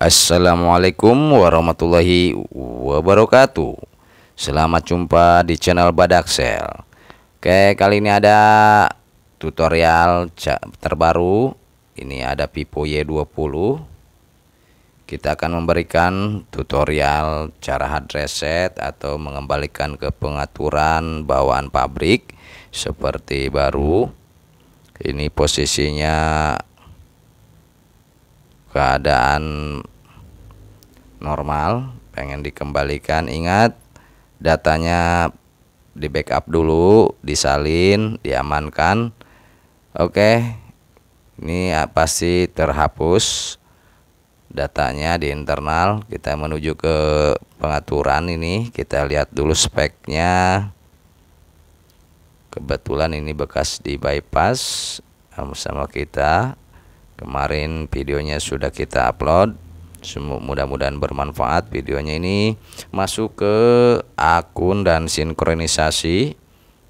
Assalamualaikum warahmatullahi wabarakatuh Selamat jumpa di channel Badaksel Oke kali ini ada tutorial terbaru Ini ada Vivo Y20 Kita akan memberikan tutorial cara hard reset Atau mengembalikan ke pengaturan bawaan pabrik Seperti baru Ini posisinya keadaan normal pengen dikembalikan ingat datanya di backup dulu disalin diamankan oke ini pasti terhapus datanya di internal kita menuju ke pengaturan ini kita lihat dulu speknya kebetulan ini bekas di bypass sama kita kemarin videonya sudah kita upload Semoga mudah-mudahan bermanfaat videonya ini masuk ke akun dan sinkronisasi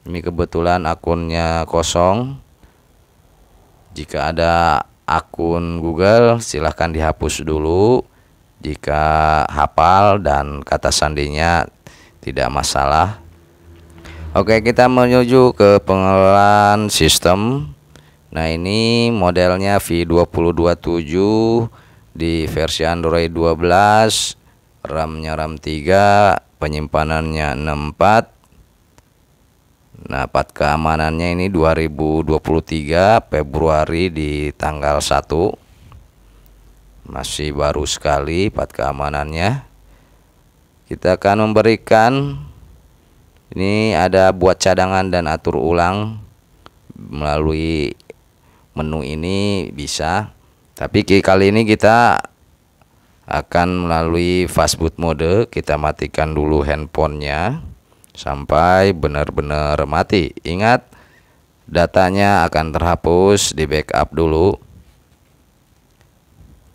ini kebetulan akunnya kosong jika ada akun Google silahkan dihapus dulu jika hafal dan kata sandinya tidak masalah Oke kita menuju ke pengelolaan sistem Nah ini modelnya V227 di versi Android 12 RAM-nya RAM 3 penyimpanannya 64 Nah part keamanannya ini 2023 Februari di tanggal 1 Masih baru sekali part keamanannya Kita akan memberikan Ini ada buat cadangan dan atur ulang Melalui menu ini bisa tapi kali ini kita akan melalui fastboot mode kita matikan dulu handphonenya sampai benar-benar mati ingat datanya akan terhapus di backup dulu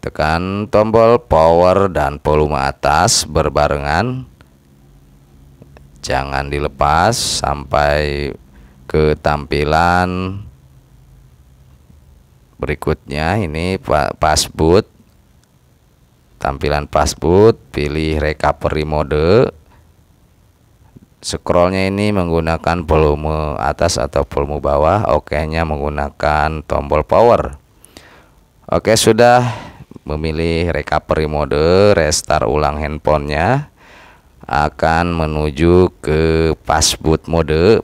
tekan tombol power dan volume atas berbarengan jangan dilepas sampai ke tampilan berikutnya ini passboot tampilan passboot pilih recovery mode scrollnya ini menggunakan volume atas atau volume bawah oke nya menggunakan tombol power oke sudah memilih recovery mode restart ulang handphonenya akan menuju ke passboot mode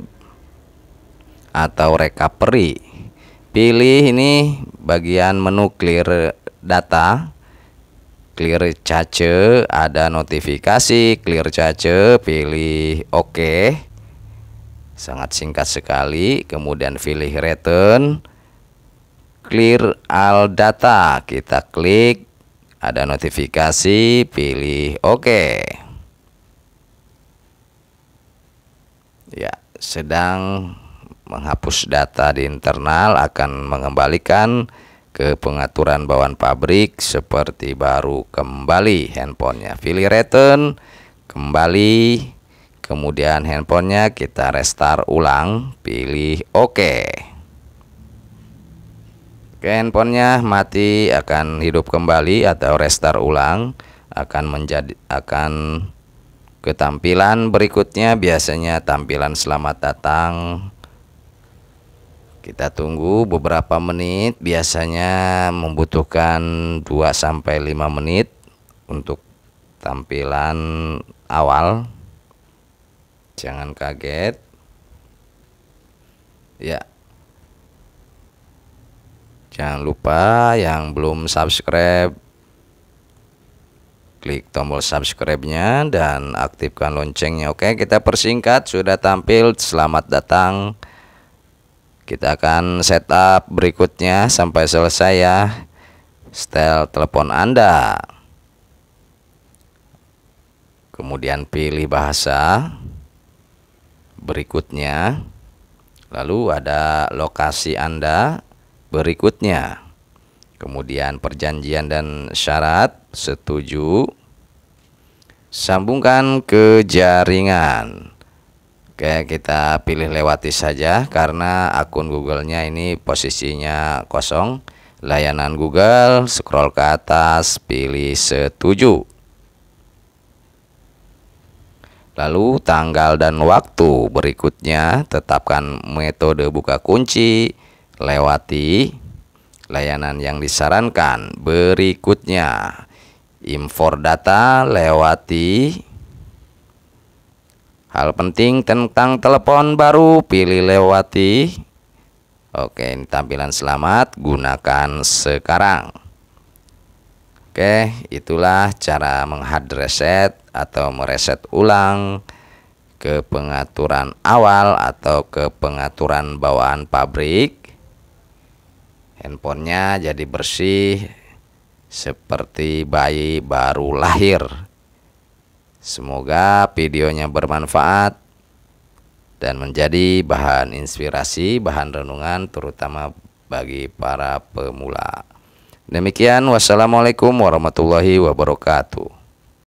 atau recovery pilih ini bagian menu clear data clear cache ada notifikasi clear cache pilih oke OK. sangat singkat sekali kemudian pilih return clear all data kita klik ada notifikasi pilih oke OK. ya sedang menghapus data di internal akan mengembalikan ke pengaturan bawaan pabrik seperti baru kembali handphonenya pilih return kembali kemudian handphonenya kita restart ulang pilih oke okay. Oke handphonenya mati akan hidup kembali atau restart ulang akan menjadi akan ketampilan berikutnya biasanya tampilan selamat datang kita tunggu beberapa menit biasanya membutuhkan 2-5 menit untuk tampilan awal jangan kaget ya jangan lupa yang belum subscribe klik tombol subscribe-nya dan aktifkan loncengnya oke kita persingkat sudah tampil selamat datang kita akan setup berikutnya sampai selesai ya Setel telepon Anda kemudian pilih bahasa berikutnya lalu ada lokasi Anda berikutnya kemudian perjanjian dan syarat setuju sambungkan ke jaringan Oke kita pilih lewati saja karena akun Google-nya ini posisinya kosong layanan Google scroll ke atas pilih setuju lalu tanggal dan waktu berikutnya tetapkan metode buka kunci lewati layanan yang disarankan berikutnya impor data lewati Hal penting tentang telepon baru pilih lewati. Oke, ini tampilan selamat gunakan sekarang. Oke, itulah cara menghard reset atau mereset ulang ke pengaturan awal atau ke pengaturan bawaan pabrik. Handphonenya jadi bersih seperti bayi baru lahir. Semoga videonya bermanfaat dan menjadi bahan inspirasi, bahan renungan terutama bagi para pemula. Demikian wassalamualaikum warahmatullahi wabarakatuh.